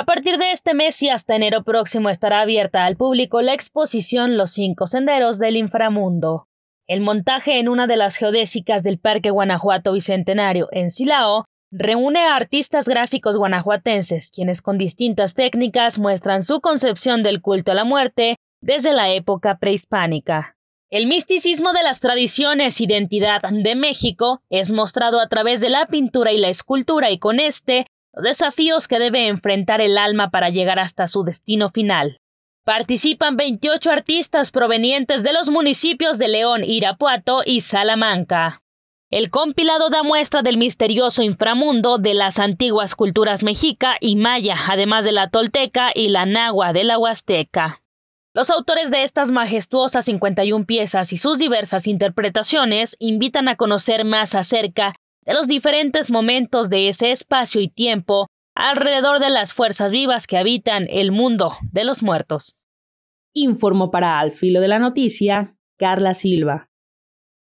A partir de este mes y hasta enero próximo estará abierta al público la exposición Los cinco senderos del inframundo. El montaje en una de las geodésicas del Parque Guanajuato Bicentenario en Silao reúne a artistas gráficos guanajuatenses, quienes con distintas técnicas muestran su concepción del culto a la muerte desde la época prehispánica. El misticismo de las tradiciones identidad de México es mostrado a través de la pintura y la escultura y con este desafíos que debe enfrentar el alma para llegar hasta su destino final. Participan 28 artistas provenientes de los municipios de León, Irapuato y Salamanca. El compilado da muestra del misterioso inframundo de las antiguas culturas mexica y maya, además de la tolteca y la Nagua de la huasteca. Los autores de estas majestuosas 51 piezas y sus diversas interpretaciones invitan a conocer más acerca de los diferentes momentos de ese espacio y tiempo alrededor de las fuerzas vivas que habitan el mundo de los muertos. Informo para Al Filo de la Noticia Carla Silva.